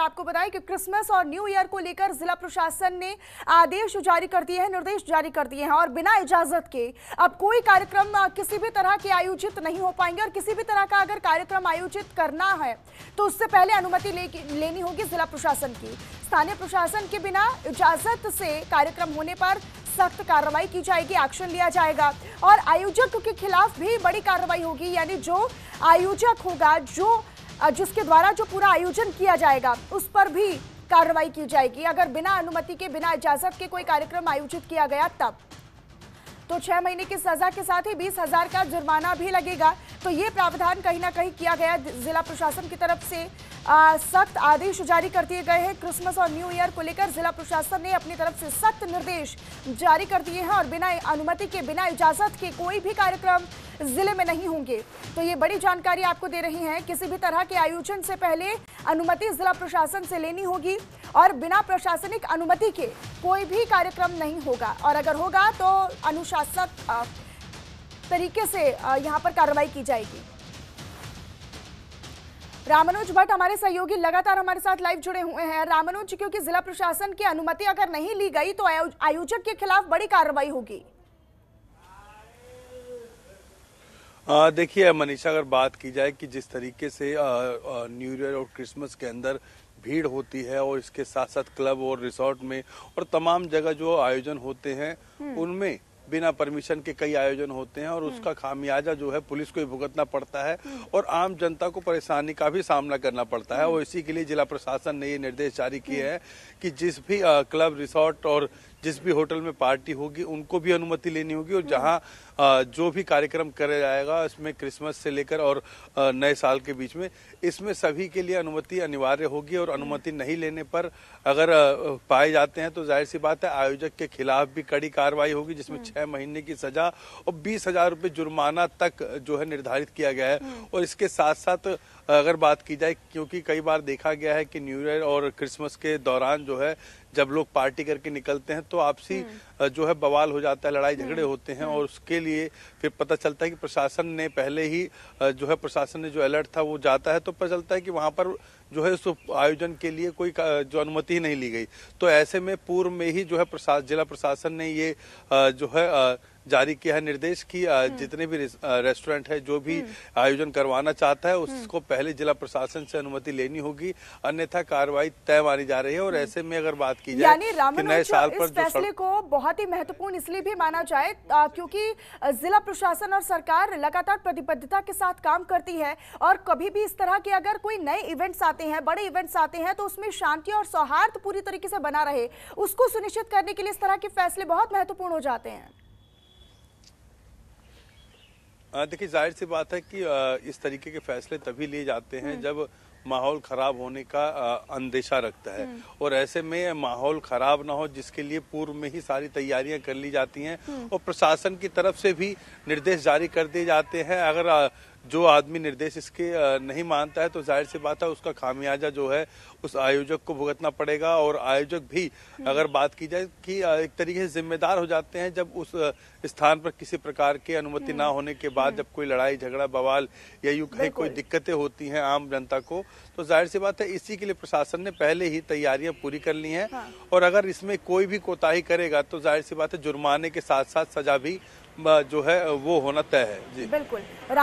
पर आपको बताएं कि क्रिसमस और न्यू ईयर को लेकर जिला प्रशासन ने आदेश जारी कर दिए हैं निर्देश जारी कर दिए हैं और बिना इजाजत के अब कोई कार्यक्रम किसी भी तरह के आयोजित नहीं हो पाएंगे और किसी भी तरह का अगर कार्यक्रम आयोजित करना है तो उससे पहले अनुमति ले, लेनी होगी जिला प्रशासन की स्थानीय प्रशासन के बिना इजाजत से कार्यक्रम होने पर सख्त कार्रवाई की जाएगी एक्शन लिया जाएगा और आयोजक के खिलाफ भी बड़ी कार्रवाई होगी यानी जो आयोजक होगा जो जिसके द्वारा जो पूरा आयोजन किया जाएगा उस पर भी कार्रवाई की जाएगी अगर बिना अनुमति के बिना इजाजत के कोई कार्यक्रम आयोजित किया गया तब तो छह महीने की सजा के साथ ही बीस हजार का जुर्माना भी लगेगा तो ये प्रावधान कहीं ना कहीं किया गया जिला प्रशासन की तरफ से सख्त आदेश जारी कर दिए गए हैं क्रिसमस और न्यू ईयर को लेकर जिला प्रशासन ने अपनी तरफ से सख्त निर्देश जारी कर दिए हैं और बिना अनुमति के बिना इजाजत के कोई भी कार्यक्रम जिले में नहीं होंगे तो ये बड़ी जानकारी आपको दे रही हैं किसी भी तरह के आयोजन से पहले अनुमति जिला प्रशासन से लेनी होगी और बिना प्रशासनिक अनुमति के कोई भी कार्यक्रम नहीं होगा और अगर होगा तो अनुशासक तरीके से यहाँ पर कार्रवाई की जाएगी रामानुज भट्ट हमारे सहयोगी लगातार हमारे साथ लाइव जुड़े हुए हैं रामानुज क्योंकि जिला प्रशासन की अनुमति अगर नहीं ली गई तो आयोजक के खिलाफ बड़ी कार्रवाई होगी देखिए मनीषा अगर बात की जाए कि जिस तरीके से न्यू ईयर और क्रिसमस के अंदर भीड़ होती है और इसके साथ साथ क्लब और रिसोर्ट में और तमाम जगह जो आयोजन होते हैं हम्म। उनमें बिना परमिशन के कई आयोजन होते हैं और हम्म। उसका खामियाजा जो है पुलिस को ही भुगतना पड़ता है और आम जनता को परेशानी का भी सामना करना पड़ता है हम्म। और इसी के लिए जिला प्रशासन ने ये निर्देश जारी किए हम्म। हैं कि जिस भी क्लब रिसोर्ट और जिस भी होटल में पार्टी होगी उनको भी अनुमति लेनी होगी और जहाँ जो भी कार्यक्रम कराया जाएगा इसमें क्रिसमस से लेकर और नए साल के बीच में इसमें सभी के लिए अनुमति अनिवार्य होगी और अनुमति नहीं लेने पर अगर पाए जाते हैं तो जाहिर सी बात है आयोजक के खिलाफ भी कड़ी कार्रवाई होगी जिसमें हम्म। छह महीने की सजा और बीस हजार रुपये जुर्माना तक जो है निर्धारित किया गया है हम्म। और इसके साथ साथ अगर बात की जाए क्योंकि कई बार देखा गया है कि न्यू ईयर और क्रिसमस के दौरान जो है जब लोग पार्टी करके निकलते हैं तो आपसी हम्म। जो है बवाल हो जाता है लड़ाई झगड़े हम्म। होते हैं हम्म। और उसके लिए फिर पता चलता है कि प्रशासन ने पहले ही जो है प्रशासन ने जो अलर्ट था वो जाता है तो पता चलता है कि वहाँ पर जो है उस आयोजन के लिए कोई जो अनुमति ही नहीं ली गई तो ऐसे में पूर्व में ही जो है प्रशास, जिला प्रशासन ने ये जो है जारी किया है निर्देश कि हम्म। जितने भी रेस्टोरेंट है जो भी हम्म। आयोजन करवाना चाहता है हम्म। उसको पहले जिला प्रशासन से अनुमति लेनी होगी अन्यथा कार्रवाई तय मानी जा रही है और ऐसे में अगर बात की जाए कि नए साल पर फैसले को बहुत ही महत्वपूर्ण इसलिए भी माना जाए क्योंकि जिला प्रशासन और सरकार लगातार प्रतिबद्धता के साथ काम करती है और कभी भी इस तरह के अगर कोई नए इवेंट्स आते आते हैं बड़े इवेंट्स आते हैं तो उसमें शांति और सौहार्द पूरी तरीके से बना रहे उसको सुनिश्चित करने के लिए इस तरह के फैसले बहुत महत्वपूर्ण हो जाते हैं देखिए जाहिर सी बात है कि इस तरीके के फैसले तभी लिए जाते हैं हम्म। जब माहौल खराब होने का अंदेशा रखता है हम्म। और ऐसे में माहौल खराब ना हो जिसके लिए पूर्व में ही सारी तैयारियां कर ली जाती हैं हम्म। और प्रशासन की तरफ से भी निर्देश जारी कर दिए जाते हैं अगर जो आदमी निर्देश इसके नहीं मानता है तो जाहिर सी बात है उसका खामियाजा जो है उस आयोजक को भुगतना पड़ेगा और आयोजक भी हम्म। अगर बात की जाए कि एक तरीके से जिम्मेदार हो जाते हैं जब उस स्थान पर किसी प्रकार के अनुमति ना हम्म। होने के बाद हम्म। जब कोई लड़ाई झगड़ा बवाल या यू कहीं कोई दिक्कतें होती हैं आम जनता को तो जाहिर सी बात है इसी के लिए प्रशासन ने पहले ही तैयारियां पूरी कर ली हैं हाँ। और अगर इसमें कोई भी कोताही करेगा तो जाहिर सी बात है जुर्माने के साथ साथ सजा भी जो है वो होना तय है जी बिल्कुल